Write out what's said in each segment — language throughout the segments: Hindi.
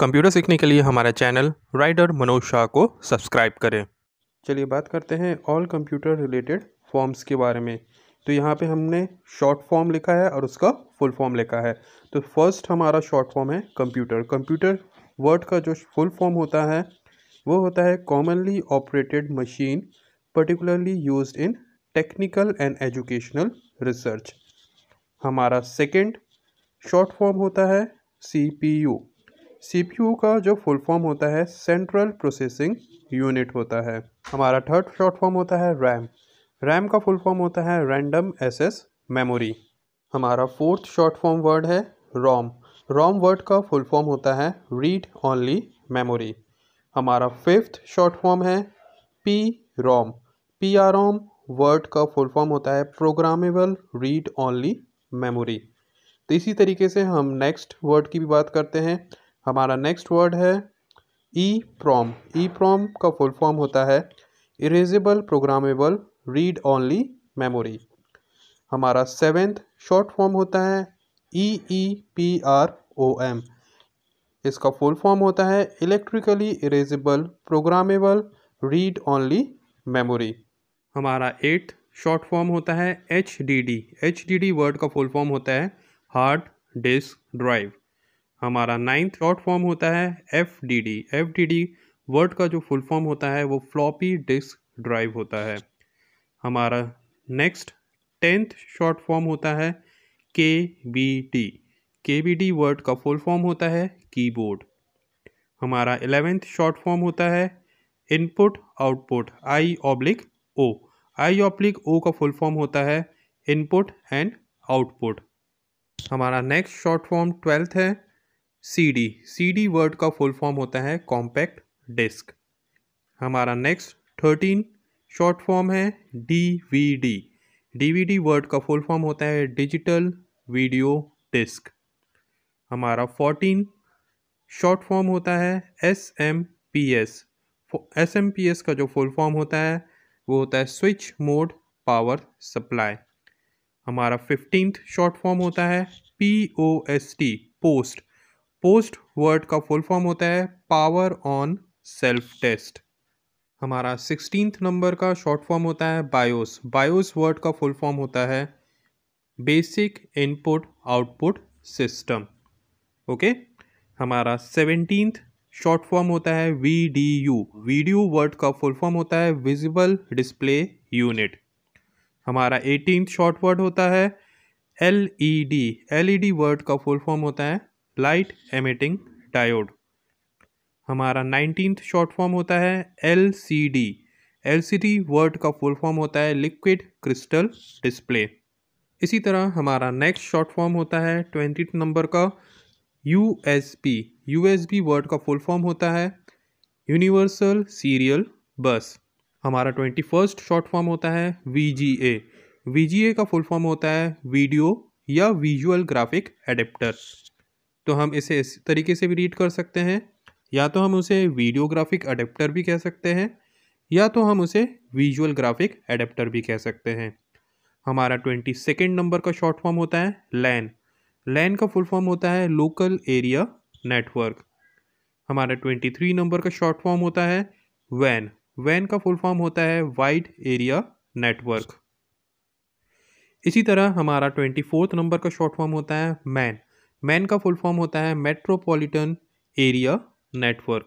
कंप्यूटर सीखने के लिए हमारा चैनल राइडर मनोज शाह को सब्सक्राइब करें चलिए बात करते हैं ऑल कंप्यूटर रिलेटेड फॉर्म्स के बारे में तो यहाँ पे हमने शॉर्ट फॉर्म लिखा है और उसका फुल फॉर्म लिखा है तो फर्स्ट हमारा शॉर्ट फॉर्म है कंप्यूटर कंप्यूटर वर्ड का जो फुल फॉर्म होता है वो होता है commonly operated machine particularly used in technical and educational research हमारा सेकेंड शॉर्ट फॉर्म होता है सी पी यू सीपीयू का जो फुल फॉर्म होता है सेंट्रल प्रोसेसिंग यूनिट होता है हमारा थर्ड शॉर्ट फॉर्म होता है रैम रैम का फुल फॉर्म होता है रैंडम एस मेमोरी हमारा फोर्थ शॉर्ट फॉर्म वर्ड है रोम रोम वर्ड का फुल फॉर्म होता है रीड ओनली मेमोरी हमारा फिफ्थ शॉर्ट फॉर्म है P ROM P R ROM word का फुल फॉर्म होता है प्रोग्रामेबल रीड ओनली मेमोरी तो इसी तरीके से हम नेक्स्ट वर्ड की भी बात करते हैं हमारा नेक्स्ट वर्ड है ई प्रॉम ई प्रॉम का फुल फॉर्म होता है erasable programmable read only memory हमारा सेवेंथ शॉर्ट फॉर्म होता है E E P R O M इसका फुल फॉर्म होता है electrically erasable programmable read only memory हमारा एट्थ शॉर्ट फॉर्म होता है H D D H D D word का फुल फॉर्म होता है हार्ड डिस्क ड्राइव हमारा नाइन्थ शॉर्ट फॉर्म होता है F D D F D D word का जो फुल फॉर्म होता है वो फ्लॉपी डिस्क ड्राइव होता है हमारा नेक्स्ट टेंथ शॉर्ट फॉर्म होता है K B D K B D word का फुल फॉर्म होता है कीबोर्ड हमारा एलेवेंथ शॉर्ट फॉर्म होता है input output I oblique O I oblique O का फुल फॉर्म होता है इनपुट एंड आउटपुट हमारा नेक्स्ट शॉर्ट फॉर्म ट्वेल्थ है C D C D word का फुल फॉर्म होता है कॉम्पैक्ट डिस्क हमारा नेक्स्ट थर्टीन शॉर्ट फॉर्म है D V D D V D word का फुल फॉर्म होता है डिजिटल वीडियो डिस्क हमारा फोर्टीन शॉर्ट फॉर्म होता है S M P S S M P S का जो फुल फॉर्म होता है वो होता है स्विच मोड पावर सप्लाई हमारा फिफ्टींथ शॉर्ट फॉर्म होता है P O S T post post word का फुल फॉर्म होता है पावर ऑन सेल्फ टेस्ट हमारा सिक्सटीन नंबर का शॉर्ट फॉर्म होता है बायोस बायोस वर्ड का फुल फॉर्म होता है basic input output system okay हमारा सेवेंटीन शॉर्ट फॉर्म होता है V D U video word का फुल फॉर्म होता है विजिबल डिस्प्ले यूनिट हमारा एटीन शॉर्ट वर्ड होता है L E D L E D word का फुल फॉर्म होता है लाइट एमिटिंग डायोड हमारा नाइनटीन्थ शॉर्ट फॉर्म होता है L C D L C D word का फुल फॉर्म होता है लिक्विड क्रिस्टल डिस्प्ले इसी तरह हमारा नेक्स्ट शॉर्ट फॉर्म होता है ट्वेंटी नंबर का U S P U S B word का फुल फॉर्म होता है यूनिवर्सल सीरियल बस हमारा ट्वेंटी फर्स्ट शॉर्ट फॉर्म होता है वी जी ए वी जी ए का फुल फॉर्म होता है वीडियो या विजुअल ग्राफिक एडेप्टर तो हम इसे इस तरीके से भी रीड कर सकते हैं या तो हम उसे वीडियोग्राफिक अडेप्टर भी कह सकते हैं या तो हम उसे विजुअल ग्राफिक अडेप्टर भी कह सकते हैं हमारा ट्वेंटी सेकेंड नंबर का शॉर्ट फॉर्म होता है लैन लैन का फुल फॉर्म होता है लोकल एरिया नेटवर्क हमारा ट्वेंटी थ्री नंबर का शॉर्ट फॉर्म होता है वैन वैन का फुल फॉर्म होता है वाइड एरिया नेटवर्क इसी तरह हमारा ट्वेंटी फोर्थ नंबर का शॉर्ट फॉर्म होता है मैन मैन का फुल फॉर्म होता है मेट्रोपॉलिटन एरिया नेटवर्क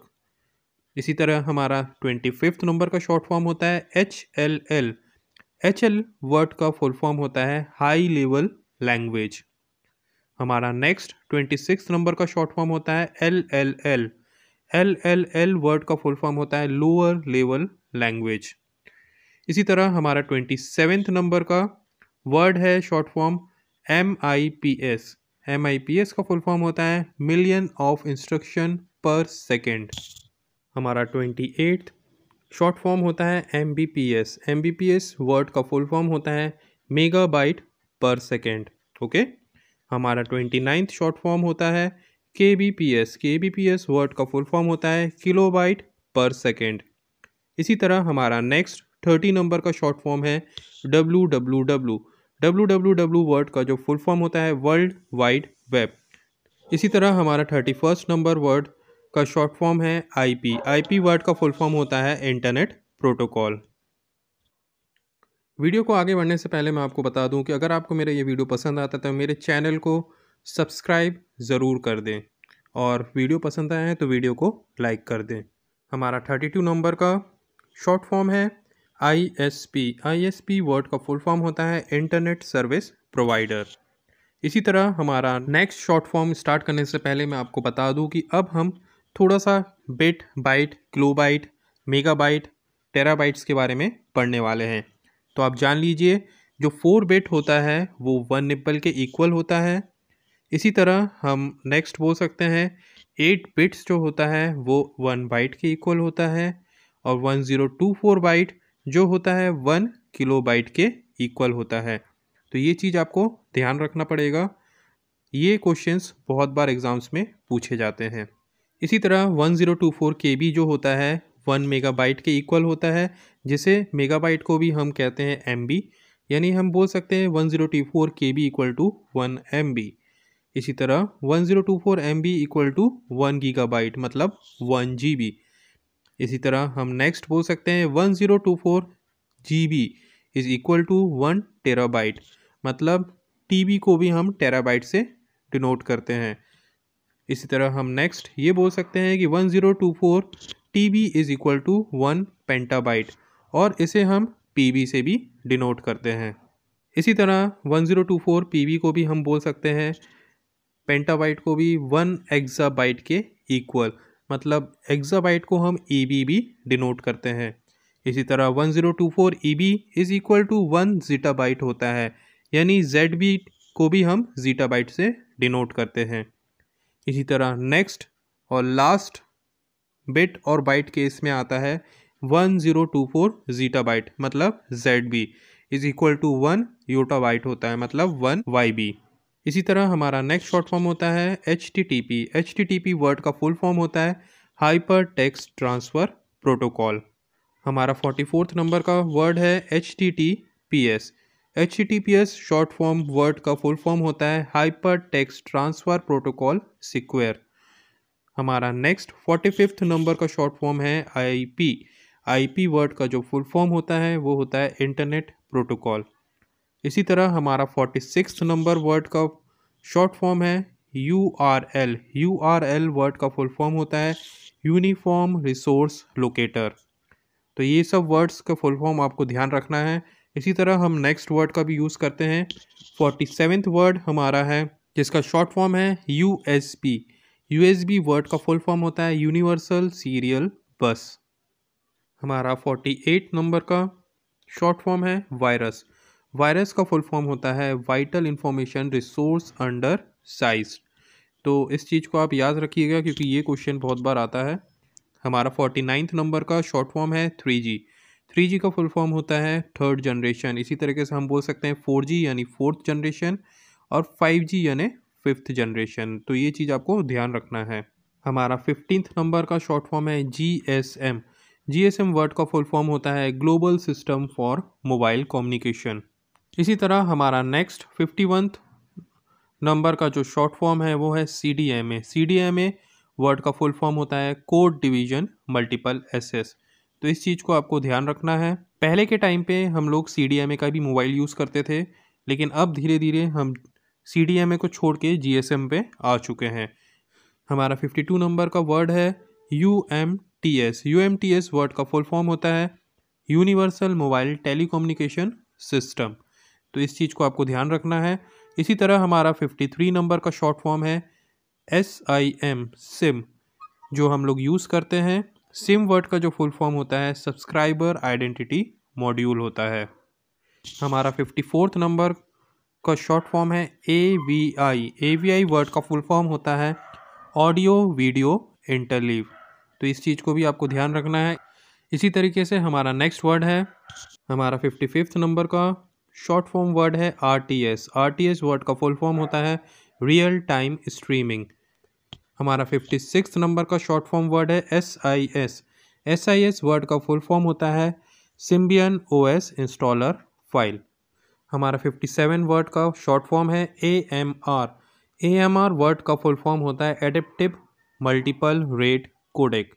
इसी तरह हमारा ट्वेंटी फिफ्थ नंबर का शॉर्ट फॉर्म होता है H L L H L word का फुल फॉर्म होता है हाई लेवल लैंग्वेज हमारा नेक्स्ट ट्वेंटी सिक्स नंबर का शॉर्ट फॉर्म होता है L L L L L L word का फुल फॉर्म होता है लोअर लेवल लैंग्वेज इसी तरह हमारा ट्वेंटी सेवेंथ नंबर का वर्ड है short form M I P S M I P S का फुल फॉर्म होता है मिलियन ऑफ इंस्ट्रक्शन पर सेकेंड हमारा ट्वेंटी एट शॉर्ट फॉर्म होता है M B P S M B P S word का फुल फॉर्म होता है megabyte per second okay हमारा ट्वेंटी नाइन्थ शॉर्ट फॉर्म होता है K B P S K B P S word का फुल फॉर्म होता है किलो बाइट पर सेकेंड इसी तरह हमारा नेक्स्ट थर्टी नंबर का शॉर्ट फॉर्म है W W W W W W word का जो फुल फॉर्म होता है वर्ल्ड वाइड वेब इसी तरह हमारा थर्टी फर्स्ट नंबर वर्ड का शॉर्ट फॉर्म है आईपी आईपी वर्ड का फुल फॉर्म होता है इंटरनेट प्रोटोकॉल वीडियो को आगे बढ़ने से पहले मैं आपको बता दूं कि अगर आपको मेरा ये वीडियो पसंद आता है तो मेरे चैनल को सब्सक्राइब ज़रूर कर दें और वीडियो पसंद आए तो वीडियो को लाइक कर दें हमारा थर्टी टू नंबर का शॉर्ट फॉर्म है I S P I S P word का फुल फॉर्म होता है इंटरनेट सर्विस प्रोवाइडर इसी तरह हमारा नेक्स्ट शॉर्ट फॉर्म स्टार्ट करने से पहले मैं आपको बता दूं कि अब हम थोड़ा सा bit byte byte megabyte terabytes के बारे में पढ़ने वाले हैं तो आप जान लीजिए जो फोर बिट होता है वो वन निप्पल के इक्वल होता है इसी तरह हम नेक्स्ट बोल सकते हैं एट बिट्स जो होता है वो वन बाइट के इक्वल होता है और one zero two four byte जो होता है वन किलो बाइट के इक्वल होता है तो ये चीज़ आपको ध्यान रखना पड़ेगा ये क्वेश्चंस बहुत बार एग्ज़ाम्स में पूछे जाते हैं इसी तरह one zero two four K B जो होता है वन मेगाबाइट के इक्वल होता है जिसे मेगाबाइट को भी हम कहते हैं एम बी यानी हम बोल सकते हैं one zero two four K B equal to one M B इसी तरह one zero two four M B equal to one gigabyte मतलब वन जी बी इसी तरह हम नेक्स्ट बोल सकते हैं one zero two four G B is equal to one terabyte मतलब टी को भी हम टेराबाइट से डिनोट करते हैं इसी तरह हम नेक्स्ट ये बोल सकते हैं कि one zero two four T B is equal to one petabyte और इसे हम पी बी से भी डिनोट करते हैं इसी तरह one zero two four P B को भी हम बोल सकते हैं पेंटाबाइट को भी वन एग्जाबाइट के इक्वल मतलब एग्जाबाइट को हम ई e बी भी डिनोट करते हैं इसी तरह one zero two four E B is equal to one zetta byte होता है यानी जेड बी को भी हम जीटा बाइट से डिनोट करते हैं इसी तरह नेक्स्ट और लास्ट बिट और बाइट केस में आता है one zero two four zetta byte मतलब Z B is equal to one yotta byte होता है मतलब वन वाई बी इसी तरह हमारा नेक्स्ट शॉर्ट फॉर्म होता है H T T P H T T P word का फुल फॉर्म होता है हाइपर टेक्स ट्रांसफ़र प्रोटोकॉल हमारा फोर्टी फोर्थ नंबर का वर्ड है H T T P S H T T P S short form word का फुल फॉर्म होता है hyper text transfer protocol secure हमारा नेक्स्ट फोर्टी फिफ्थ नंबर का शॉर्ट फॉर्म है I P I P word का जो फुल फॉर्म होता है वो होता है इंटरनेट प्रोटोकॉल इसी तरह हमारा फोर्टी सिक्स नंबर वर्ड का शॉर्ट फॉर्म है U R L U R L word का फुल फॉर्म होता है यूनिफॉर्म रिसोर्स लोकेटर तो ये सब वर्ड्स का फुल फॉर्म आपको ध्यान रखना है इसी तरह हम नेक्स्ट वर्ड का भी यूज़ करते हैं फोर्टी सेवेंथ वर्ड हमारा है जिसका शॉर्ट फॉर्म है U S P U S B word का फुल फॉर्म होता है यूनिवर्सल सीरियल बस हमारा फोर्टी एट नंबर का शॉर्ट फॉर्म है वायरस वायरस का फुल फॉर्म होता है vital information resource under seize तो इस चीज़ को आप याद रखिएगा क्योंकि ये क्वेश्चन बहुत बार आता है हमारा फोर्टी नाइन्थ नंबर का शॉर्ट फॉर्म है थ्री जी थ्री जी का फुल फॉर्म होता है थर्ड जनरेशन इसी तरीके से हम बोल सकते हैं फोर जी यानी फोर्थ जनरेशन और फाइव जी यानी फिफ्थ जनरेशन तो ये चीज़ आपको ध्यान रखना है हमारा फिफ्टींथ नंबर का शॉर्ट फॉर्म है G S M G S M word का फुल फॉर्म होता है global system for mobile communication इसी तरह हमारा नेक्स्ट फिफ्टी नंबर का जो शॉर्ट फॉर्म है वो है C D M A C D M A word का फुल फॉर्म होता है कोड डिवीजन मल्टीपल एसेस तो इस चीज़ को आपको ध्यान रखना है पहले के टाइम पे हम लोग सी डी एम ए का भी मोबाइल यूज़ करते थे लेकिन अब धीरे धीरे हम सी डी एम ए को छोड़ के जी एस एम पे आ चुके हैं हमारा फिफ्टी टू नंबर का वर्ड है U M T S U M T S word का फुल फॉर्म होता है यूनिवर्सल मोबाइल टेलीकम्युनिकेशन सिस्टम तो इस चीज़ को आपको ध्यान रखना है इसी तरह हमारा 53 नंबर का शॉर्ट फॉर्म है एस आई एम सिम जो हम लोग यूज़ करते हैं सिम वर्ड का जो फुल फॉर्म होता है सब्सक्राइबर आइडेंटिटी मॉड्यूल होता है हमारा फिफ्टी फोर्थ नंबर का शॉर्ट फॉर्म है A V I A V I word का फुल फॉर्म होता है ऑडियो वीडियो इंटरलीव तो इस चीज़ को भी आपको ध्यान रखना है इसी तरीके से हमारा नेक्स्ट वर्ड है हमारा फिफ्टी फिफ्थ नंबर का शॉर्ट फॉर्म वर्ड है R T S R T S word का फुल फॉर्म होता है रियल टाइम स्ट्रीमिंग हमारा फिफ्टी सिक्स नंबर का शॉर्ट फॉर्म वर्ड है S I S S I S word का फुल फॉर्म होता है Symbian O S installer file हमारा फिफ्टी सेवन वर्ड का शॉर्ट फॉर्म है A M R A M R word का फुल फॉर्म होता है एडेप्टिव मल्टीपल रेट कोडेक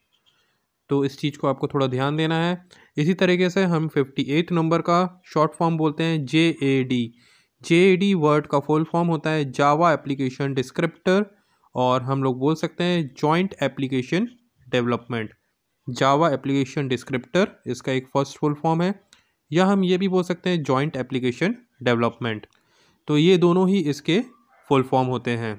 तो इस चीज़ को आपको थोड़ा ध्यान देना है इसी तरीके से हम फिफ्टी एट नंबर का शॉर्ट फॉर्म बोलते हैं J A D J A D word का फुल फॉर्म होता है जावा एप्लीकेशन डिस्क्रिप्टर और हम लोग बोल सकते हैं joint application development Java application descriptor इसका एक फर्स्ट फुल फॉर्म है या हम ये भी बोल सकते हैं जॉइंट एप्लीकेशन डेवलपमेंट तो ये दोनों ही इसके फुल फॉर्म होते हैं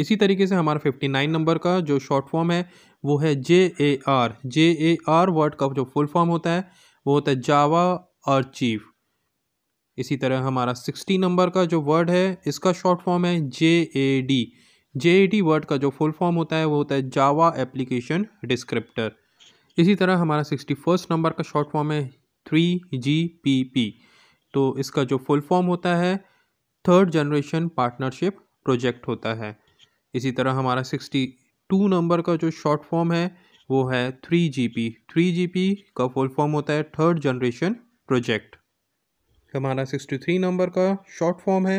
इसी तरीके से हमारा फिफ्टी नाइन नंबर का जो शॉर्ट फॉर्म है वो है J A R J A R word का जो फुल फॉर्म होता है वो होता है जावा और चीफ इसी तरह हमारा सिक्सटी नंबर का जो वर्ड है इसका शॉर्ट फॉर्म है J A D J A D word का जो फुल फॉर्म होता है वो होता है जावा एप्लीकेशन डिस्क्रिप्टर इसी तरह हमारा सिक्सटी फर्स्ट नंबर का शॉर्ट फॉर्म है थ्री जी पी पी तो इसका जो फुल फॉर्म होता है थर्ड जनरेशन पार्टनरशिप प्रोजेक्ट होता है इसी तरह हमारा सिक्सटी टू नंबर का जो शॉर्ट फॉर्म है वो है three G P three G P का फुल फॉर्म होता है थर्ड जनरेशन प्रोजेक्ट हमारा सिक्सटी थ्री नंबर का शॉर्ट फॉर्म है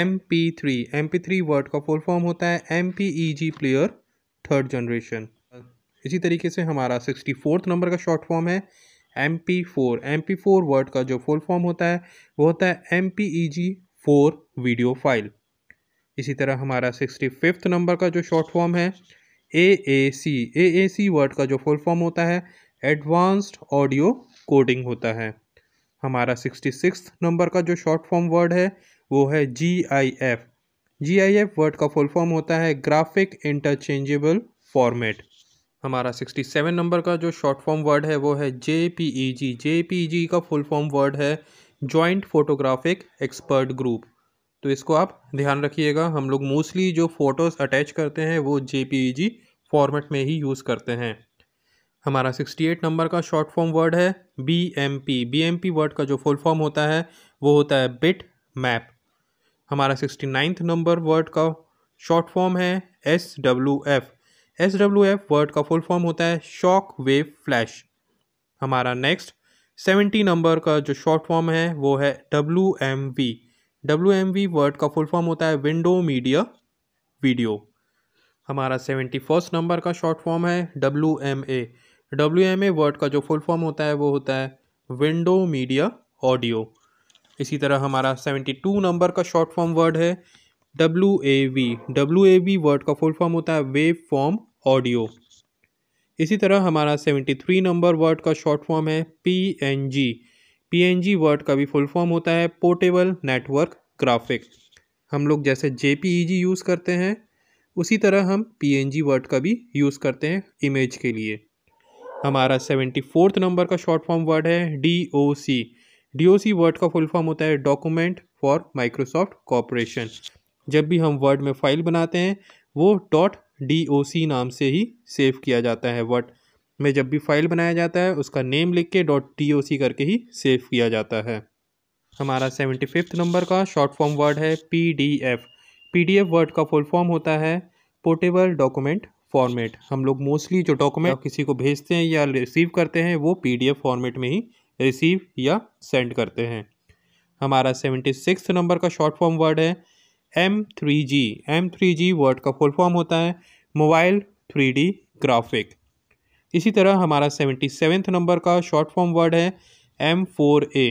M P three M P three word का फुल फॉर्म होता है M P E G player third generation इसी तरीके से हमारा सिक्सटी फोर्थ नंबर का शॉर्ट फॉर्म है M P four M P four word का जो फुल फॉर्म होता है वो होता है M P E G four video file इसी तरह हमारा सिक्सटी फिफ्थ नंबर का जो शॉर्ट फॉर्म है ए ए सी ए ए सी वर्ड का जो फुल फॉर्म होता है एडवांस्ड ऑडियो कोडिंग होता है हमारा सिक्सटी सिक्स नंबर का जो शॉर्ट फॉर्म वर्ड है वो है G I F G I F word का फुल फॉर्म होता है ग्राफिक इंटरचेंजेबल फॉर्मेट हमारा सिक्सटी सेवन नंबर का जो शॉर्ट फॉर्म वर्ड है वो है जे पी ई जी जे पी ई जी का फुल फॉर्म वर्ड है जॉइंट फोटोग्राफिक एक्सपर्ट ग्रुप तो इसको आप ध्यान रखिएगा हम लोग मोस्टली जो फ़ोटोज़ अटैच करते हैं वो जे फॉर्मेट e में ही यूज़ करते हैं हमारा 68 नंबर का शॉर्ट फॉर्म वर्ड है B M P B M P word का जो फुल फॉर्म होता है वो होता है बिट मैप हमारा सिक्सटी नाइन्थ नंबर वर्ड का शॉर्ट फॉर्म है S W F S W F word का फुल फॉर्म होता है शॉक वेव फ्लैश हमारा नेक्स्ट सेवेंटी नंबर का जो शॉर्ट फॉर्म है वो है W M V W M V word का फुल फॉर्म होता है विंडो मीडिया वीडियो हमारा सेवेंटी फर्स्ट नंबर का शॉर्ट फॉर्म है W M A W M A word का जो फुल फॉर्म होता है वो होता है विंडो मीडिया ऑडियो इसी तरह हमारा सेवेंटी टू नंबर का शॉर्ट फॉर्म वर्ड है W A V W A V word का फुल फॉर्म होता है वेव फॉर्म ऑडियो इसी तरह हमारा सेवेंटी थ्री नंबर वर्ड का शॉर्ट फॉर्म है P N G P word का भी फुल फॉर्म होता है पोर्टेबल नेटवर्क ग्राफिक हम लोग जैसे जे यूज़ e करते हैं उसी तरह हम पी वर्ड का भी यूज़ करते हैं इमेज के लिए हमारा सेवेंटी फोर्थ नंबर का शॉर्ट फॉर्म वर्ड है D O C D O C word का फुल फॉर्म होता है डॉक्यूमेंट फॉर माइक्रोसॉफ्ट कॉरपोरेशन जब भी हम वर्ड में फाइल बनाते हैं वो डॉट डी ओ सी नाम से ही सेव किया जाता है वर्ड में जब भी फाइल बनाया जाता है उसका नेम लिख के डॉट टी ओ सी करके ही सेव किया जाता है हमारा सेवेंटी फिफ्थ नंबर का शॉर्ट फॉर्म वर्ड है P D F P D F word का फुल फॉर्म होता है पोर्टेबल डॉक्यूमेंट फॉर्मेट हम लोग मोस्टली जो डॉक्यूमेंट किसी को भेजते हैं या रिसीव करते हैं वो पी डी एफ फॉर्मेट में ही रिसीव या सेंड करते हैं हमारा सेवेंटी सिक्स नंबर का शॉर्ट फॉर्म वर्ड है M three G M three G word का फुल फॉर्म होता है मोबाइल थ्री डी ग्राफिक इसी तरह हमारा सेवेंटी सेवेंथ नंबर का शॉर्ट फॉर्म वर्ड है M four A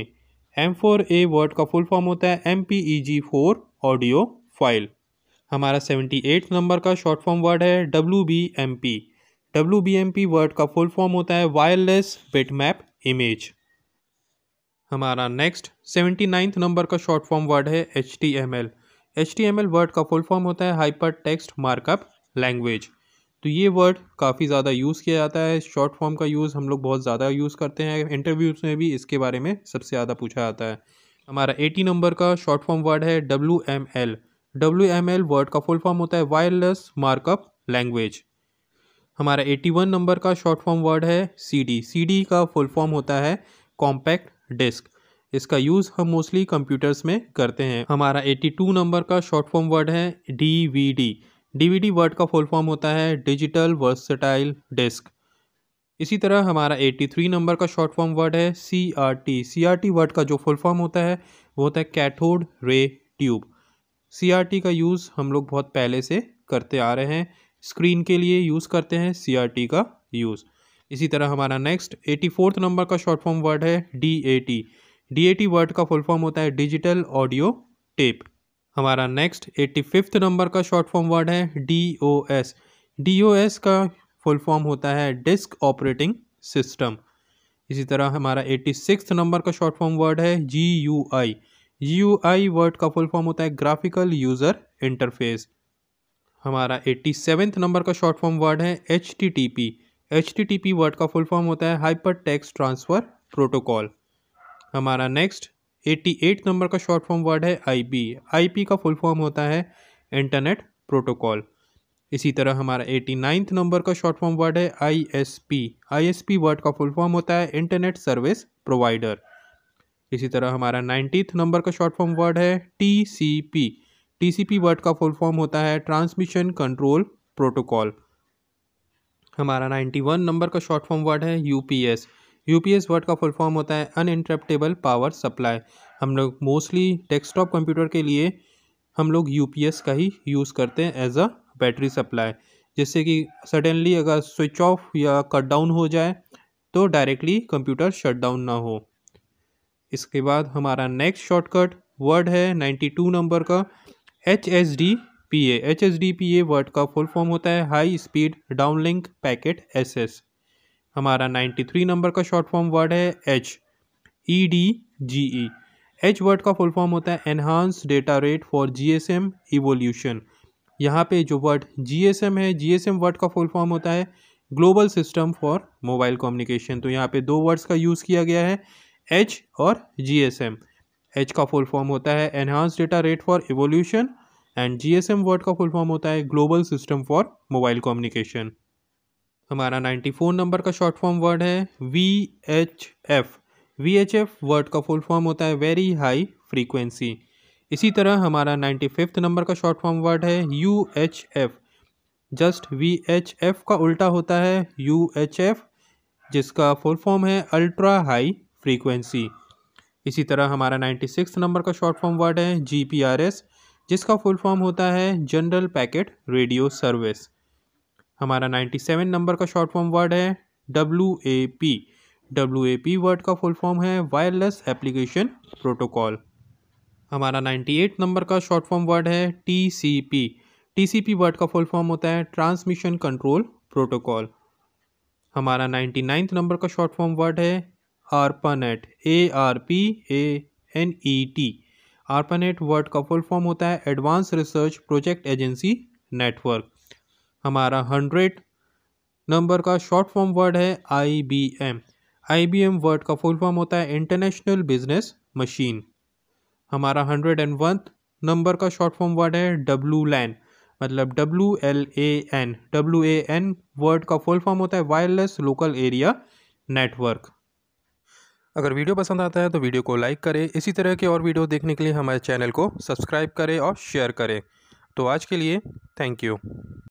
M four A word का फुल फॉर्म होता है M P E G four audio file हमारा सेवेंटी एट नंबर का शॉर्ट फॉर्म वर्ड है W B M P W B M P word का फुल फॉर्म होता है वायरलेस मैप इमेज हमारा नेक्स्ट सेवेंटी नाइन्थ नंबर का शॉर्ट फॉर्म वर्ड है H T M L H T M L word का फुल फॉर्म होता है हाइपर टेक्स्ट मार्कअप लैंग्वेज तो ये वर्ड काफ़ी ज़्यादा यूज़ किया जाता है शॉर्ट फॉर्म का यूज़ हम लोग बहुत ज़्यादा यूज़ करते हैं इंटरव्यूज़ में भी इसके बारे में सबसे ज़्यादा पूछा जाता है हमारा एटी नंबर का शॉर्ट फॉर्म वर्ड है W M L W M L word का फुल फॉर्म होता है वायरलेस मार्कअप लैंग्वेज हमारा एटी वन नंबर का शॉर्ट फॉर्म वर्ड है सी डी सी डी का फुल फॉर्म होता है कॉम्पैक्ट डिस्क इसका यूज़ हम मोस्टली कंप्यूटर्स में करते हैं हमारा एटी टू नंबर का शॉर्ट फॉर्म वर्ड है D V D DVD word का फुल फॉर्म होता है डिजिटल वर्सटाइल डिस्क इसी तरह हमारा 83 नंबर का शॉर्ट फॉर्म वर्ड है C R T C R T word का जो फुल फॉर्म होता है वो होता है cathode ray tube C R T का यूज़ हम लोग बहुत पहले से करते आ रहे हैं स्क्रीन के लिए यूज़ करते हैं सी आर टी का यूज़ इसी तरह हमारा नेक्स्ट एटी फोर्थ नंबर का शॉर्ट फॉर्म वर्ड है D A T D A T word का फुल फॉर्म होता है डिजिटल ऑडियो टेप हमारा नेक्स्ट एट्टी फिफ्थ नंबर का शॉर्ट फॉर्म वर्ड है D O S D O S का फुल फॉर्म होता है डिस्क ऑपरेटिंग सिस्टम इसी तरह हमारा एट्टी सिक्स नंबर का शॉर्ट फॉर्म वर्ड है G U I G U I word का फुल फॉर्म होता है ग्राफिकल यूज़र इंटरफेस हमारा एट्टी सेवेंथ नंबर का शॉर्ट फॉर्म वर्ड है H T T P H T T P word का फुल फॉर्म होता है हाइपर टेक्स ट्रांसफ़र प्रोटोकॉल हमारा नेक्स्ट 88 नंबर का शॉर्ट फॉर्म वर्ड है आईपी आईपी का फुल फॉर्म होता है इंटरनेट प्रोटोकॉल इसी तरह हमारा एटी नाइन्थ नंबर का शॉर्ट फॉर्म वर्ड है आईएसपी आईएसपी वर्ड का फुल फॉर्म होता है इंटरनेट सर्विस प्रोवाइडर इसी तरह हमारा नाइन्टीथ नंबर का शॉर्ट फॉर्म वर्ड है टीसीपी टीसीपी वर्ड का फुल फॉर्म होता है ट्रांसमिशन कंट्रोल प्रोटोकॉल हमारा नाइन्टी वन नंबर का शॉर्ट फॉर्म वर्ड है यूपीएस यूपीएस वर्ड का फुल फॉर्म होता है अनइंटरप्टेबल पावर सप्लाई हम लोग मोस्टली डेस्कटॉप कंप्यूटर के लिए हम लोग यूपीएस का ही यूज़ करते हैं एज अ बैटरी सप्लाई जिससे कि सडनली अगर स्विच ऑफ या कट डाउन हो जाए तो डायरेक्टली कंप्यूटर शट डाउन ना हो इसके बाद हमारा नेक्स्ट शॉर्टकट वर्ड है नाइन्टी टू नंबर का H S D P A H S D P A word का फुल फॉर्म होता है high speed downlink packet S S हमारा 93 नंबर का शॉर्ट फॉर्म वर्ड है H E D G E H word का फुल फॉर्म होता है enhance data rate for G S M evolution यहाँ पे जो वर्ड जी एस एम है जी एस एम वर्ड का फुल फॉर्म होता है global system for mobile communication तो यहाँ पे दो वर्ड्स का यूज़ किया गया है एच और जी एस एम एच का फुल फॉर्म होता है enhance data rate for evolution and G S M word का फुल फॉर्म होता है global system for mobile communication हमारा नाइन्टी फोर नंबर का शॉर्ट फॉर्म वर्ड है V H F V H F word का फुल फॉर्म होता है वेरी हाई फ्रीक्वेंसी इसी तरह हमारा नाइन्टी फिफ्थ नंबर का शॉर्ट फॉर्म वर्ड है U H F just V H F का उल्टा होता है यू एच एफ जिसका फुल फॉर्म है अल्ट्रा हाई फ्रीक्वेंसी इसी तरह हमारा नाइन्टी सिक्स नंबर का शॉर्ट फॉर्म वर्ड है जी पी आर एस जिसका फुल फॉर्म होता है जनरल पैकेट रेडियो सर्विस हमारा 97 नंबर का शॉर्ट फॉर्म वर्ड है W A P W A P word का फुल फॉर्म है वायरलेस एप्लीकेशन प्रोटोकॉल हमारा 98 नंबर का शॉर्ट फॉर्म वर्ड है T C P T C P word का फुल फॉर्म होता है ट्रांसमिशन कंट्रोल प्रोटोकॉल हमारा 99 नंबर का शॉर्ट फॉर्म वर्ड है ARPANET A R P A N E T ARPANET word का फुल फॉर्म होता है advance research project agency network हमारा हंड्रेड नंबर का शॉर्ट फॉर्म वर्ड है I B M I B M word का फुल फॉर्म होता है इंटरनेशनल बिजनेस मशीन हमारा हंड्रेड एंड वन नंबर का शॉर्ट फॉर्म वर्ड है डब्लू लैन मतलब W L A N W A N word का फुल फॉर्म होता है वायरलेस लोकल एरिया नेटवर्क अगर वीडियो पसंद आता है तो वीडियो को लाइक करें इसी तरह के और वीडियो देखने के लिए हमारे चैनल को सब्सक्राइब करें और शेयर करें तो आज के लिए थैंक यू